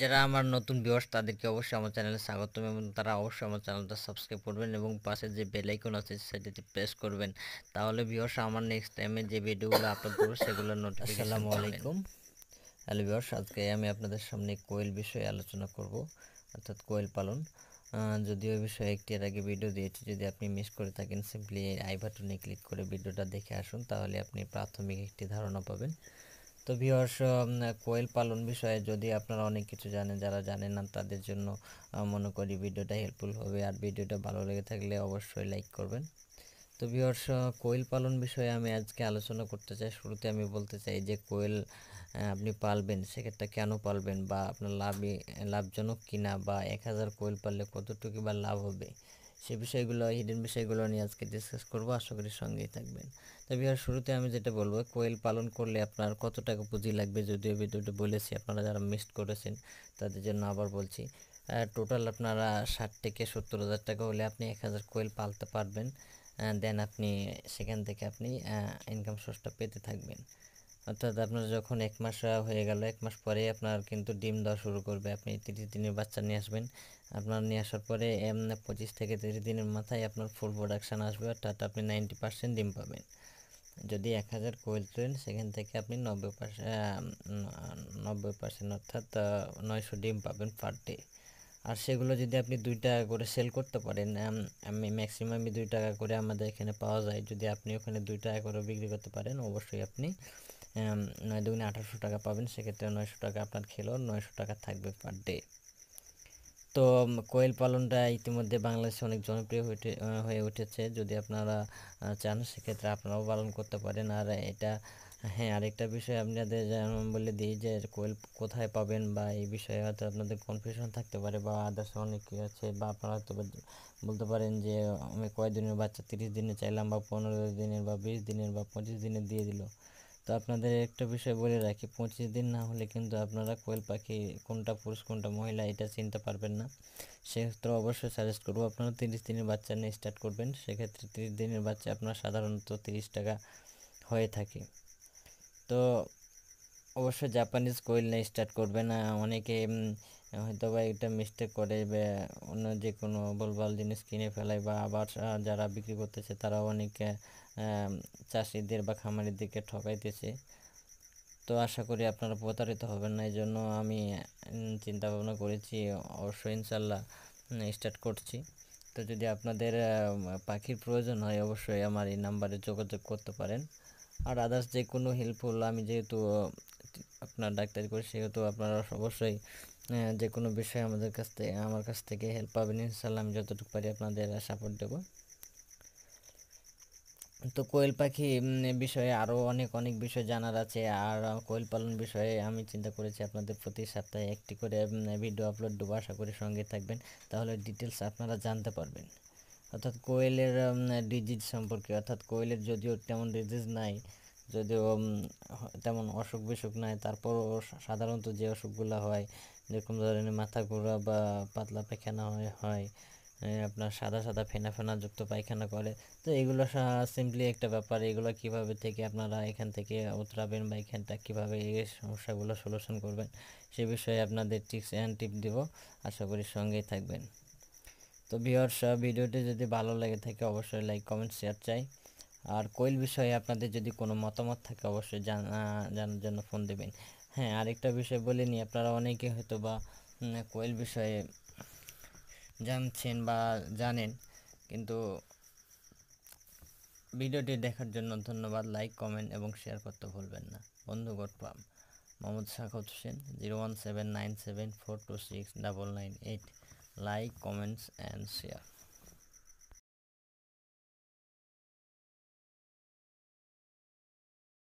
যারা আমার নতুন ভিউয়ার্স তাদেরকে অবশ্যই আমার চ্যানেলে স্বাগতম এবং তারা অবশ্যই আমার চ্যানেলটা সাবস্ক্রাইব করবেন এবং পাশে যে আইকন আছে সেটাতে প্রেস করবেন তাহলে ভিউয়ার্স আমার নেক্সট টাইমে যে ভিডিওগুলো আপলোড করবো সেগুলো নোট আসসালামু আলাইকুম হ্যালো ভিউয়ার্স আজকে আমি আপনাদের সামনে কোয়েল বিষয়ে আলোচনা করব অর্থাৎ কোয়েল পালন যদিও বিষয়ে একটি এর আগে ভিডিও দিয়েছি যদি আপনি মিস করে থাকেন সিম্পলি আই বাটনে ক্লিক করে ভিডিওটা দেখে আসুন তাহলে আপনি প্রাথমিক একটি ধারণা পাবেন তো ভিওর্স কোয়েল পালন বিষয়ে যদি আপনারা অনেক কিছু জানেন যারা জানেন না তাদের জন্য মনে করি ভিডিওটা হেল্পফুল হবে আর ভিডিওটা ভালো লেগে থাকলে অবশ্যই লাইক করবেন তো ভিওর্স কোয়েল পালন বিষয়ে আমি আজকে আলোচনা করতে চাই শুরুতে আমি বলতে চাই যে কোয়েল আপনি পালবেন সেক্ষেত্রে কেন পালবেন বা আপনার লাভই লাভজনক কিনা বা এক হাজার কোয়েল পাললে কতটুকু বা লাভ হবে সেই বিষয়গুলো হিডেন বিষয়গুলো নিয়ে আজকে ডিসকাস করবো আশা করি সঙ্গেই থাকবেন তবে আর শুরুতে আমি যেটা বলবো কোয়েল পালন করলে আপনার কত টাকা পুঁজি লাগবে যদিও ভিডিওটা বলেছি আপনারা যারা মিস করেছেন তাদের জন্য আবার বলছি টোটাল আপনারা ষাট থেকে সত্তর হাজার টাকা হলে আপনি এক হাজার কোয়েল পালতে পারবেন দেন আপনি সেখান থেকে আপনি ইনকাম সোর্সটা পেতে থাকবেন অর্থাৎ আপনার যখন এক মাস হয়ে গেল এক মাস পরে আপনার কিন্তু ডিম দেওয়া শুরু করবে আপনি তিরিশ দিনের বাচ্চা নিয়ে আসবেন আপনার নিয়ে আসার পরে পঁচিশ থেকে তিরিশ দিনের মাথায় আপনার ফুল প্রোডাকশান আসবে অর্থাৎ আপনি নাইনটি পার্সেন্ট ডিম পাবেন যদি এক হাজার কোয়েল তুলেন সেখান থেকে আপনি নব্বই পার্সেন্ট নব্বই পার্সেন্ট অর্থাৎ নয়শো ডিম পাবেন পার ডে আর সেগুলো যদি আপনি দুই টাকা করে সেল করতে পারেন আমি ম্যাক্সিমামই দুই টাকা করে আমাদের এখানে পাওয়া যায় যদি আপনি ওখানে দুই টাকা করে বিক্রি করতে পারেন অবশ্যই আপনি নয় দুগুণে আঠারোশো টাকা পাবেন সেক্ষেত্রে নয়শো টাকা আপনার খেলো নয়শো টাকা থাকবে পার ডে তো কোয়েল পালনটা ইতিমধ্যে বাংলাদেশে অনেক জনপ্রিয় হয়ে উঠেছে যদি আপনারা চান সেক্ষেত্রে আপনারাও পালন করতে পারেন আর এটা হ্যাঁ আরেকটা বিষয় আপনাদের বলে দিই যে কোয়েল কোথায় পাবেন বা এই বিষয়ে হয়তো আপনাদের কনফিউশন থাকতে পারে বা আদার্স অনেক কী ইয়ে আছে বা আপনারা হয়তো বলতে পারেন যে আমি কয় দিনের বাচ্চা তিরিশ দিনে চাইলাম বা পনেরো দিনের বা বিশ দিনের বা পঁচিশ দিনের দিয়ে দিল তো আপনাদের একটা বিষয় বলে রাখি পঁচিশ দিন না হলে কিন্তু আপনারা কোয়েল পাখি কোনটা পুরুষ কোনটা মহিলা এটা চিনতে পারবেন না সেক্ষেত্রে অবশ্যই সাজেস্ট করবো আপনারা তিরিশ দিনের বাচ্চা নিয়ে স্টার্ট করবেন সেক্ষেত্রে তিরিশ দিনের বাচ্চা আপনার সাধারণত তিরিশ টাকা হয়ে থাকে তো অবশ্যই জাপানিজ কোয়েল না স্টার্ট করবে না অনেকে হয়তো বা এটা মিস্টেক করে অন্য যে কোনো বলবাল জিনিস কিনে ফেলায় বা আবার যারা বিক্রি করতেছে তারা অনেকে চাষিদের বা খামারের দিকে ঠকাইতেছে তো আশা করি আপনারা প্রতারিত হবেন না এই জন্য আমি চিন্তা ভাবনা করেছি অবশ্যই ইনশাল্লাহ স্টার্ট করছি তো যদি আপনাদের পাখির প্রয়োজন হয় অবশ্যই আমার এই নাম্বারে যোগাযোগ করতে পারেন আর আদার্স যে কোনো হেল্পফুল আমি যেহেতু আপনার ডাক্তারি করি সেহেতু আপনারা অবশ্যই যে কোনো বিষয়ে আমাদের কাছ থেকে আমার কাছ থেকে হেল্প পাবেন ইনশাল্লাহ আমি যতটুকু পারি আপনাদের সাপোর্ট দেবো তো কোয়েল পাখি বিষয়ে আরও অনেক অনেক বিষয় জানার আছে আর কোয়েল পালন বিষয়ে আমি চিন্তা করেছি আপনাদের প্রতি সপ্তাহে একটি করে ভিডিও আপলোড দেবো আশা করি সঙ্গে থাকবেন তাহলে ডিটেলস আপনারা জানতে পারবেন অর্থাৎ কোয়েলের ডিজিজ সম্পর্কে অর্থাৎ কোয়েলের যদিও তেমন ডিজিজ নাই যদিও তেমন অসুখ বিসুখ নাই তারপরও সাধারণত যে অসুখগুলো হয় যেরকম ধরনের মাথা ঘোরা বা পাতলা পায়খানা হয় আপনার সাদা সাদা ফেনা ফেনা যুক্ত পায়খানা করে তো এগুলো সিম্পলি একটা ব্যাপার এগুলো কিভাবে থেকে আপনারা এখান থেকে উতরাবেন বা এখানটা কীভাবে এই সমস্যাগুলো সলিউশন করবেন সে বিষয়ে আপনাদের টিপস অ্যান্ড টিপ দেব আশা করি সঙ্গেই থাকবেন তো ভিওর ভিডিওটি যদি ভালো লেগে থাকে অবশ্যই লাইক কমেন্ট শেয়ার চাই আর কোয়েল বিষয়ে আপনাদের যদি কোনো মতামত থাকে অবশ্যই জানার জন্য ফোন দেবেন হ্যাঁ আরেকটা বিষয় বলে নিই আপনারা অনেকে হয়তো বা কোয়েল বিষয়ে জানছেন বা জানেন কিন্তু ভিডিওটি দেখার জন্য ধন্যবাদ লাইক কমেন্ট এবং শেয়ার করতে ভুলবেন না বন্ধু গোটপাম Mohammad Sakat Hossain zero one seven nine seven four two six double nine eight like comments and share